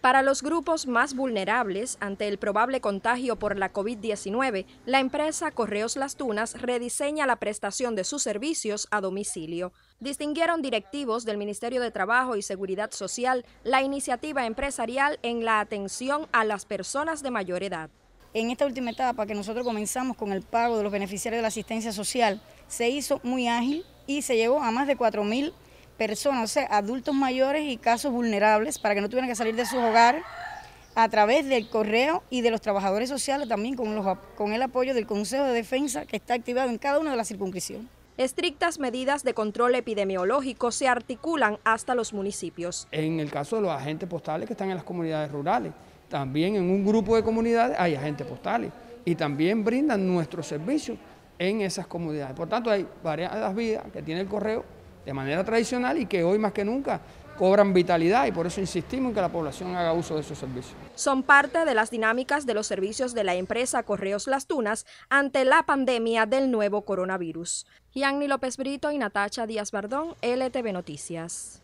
Para los grupos más vulnerables ante el probable contagio por la COVID-19, la empresa Correos Las Tunas rediseña la prestación de sus servicios a domicilio. Distinguieron directivos del Ministerio de Trabajo y Seguridad Social la iniciativa empresarial en la atención a las personas de mayor edad. En esta última etapa que nosotros comenzamos con el pago de los beneficiarios de la asistencia social, se hizo muy ágil y se llegó a más de 4.000 personas, o sea, adultos mayores y casos vulnerables, para que no tuvieran que salir de sus hogares a través del correo y de los trabajadores sociales también con, con el apoyo del Consejo de Defensa que está activado en cada una de las circunscripciones. Estrictas medidas de control epidemiológico se articulan hasta los municipios. En el caso de los agentes postales que están en las comunidades rurales, también en un grupo de comunidades hay agentes postales y también brindan nuestro servicio en esas comunidades. Por tanto, hay varias vidas que tiene el correo de manera tradicional y que hoy más que nunca cobran vitalidad y por eso insistimos en que la población haga uso de esos servicios. Son parte de las dinámicas de los servicios de la empresa Correos Las Tunas ante la pandemia del nuevo coronavirus. Gianni López Brito y Natacha Díaz Bardón, LTV Noticias.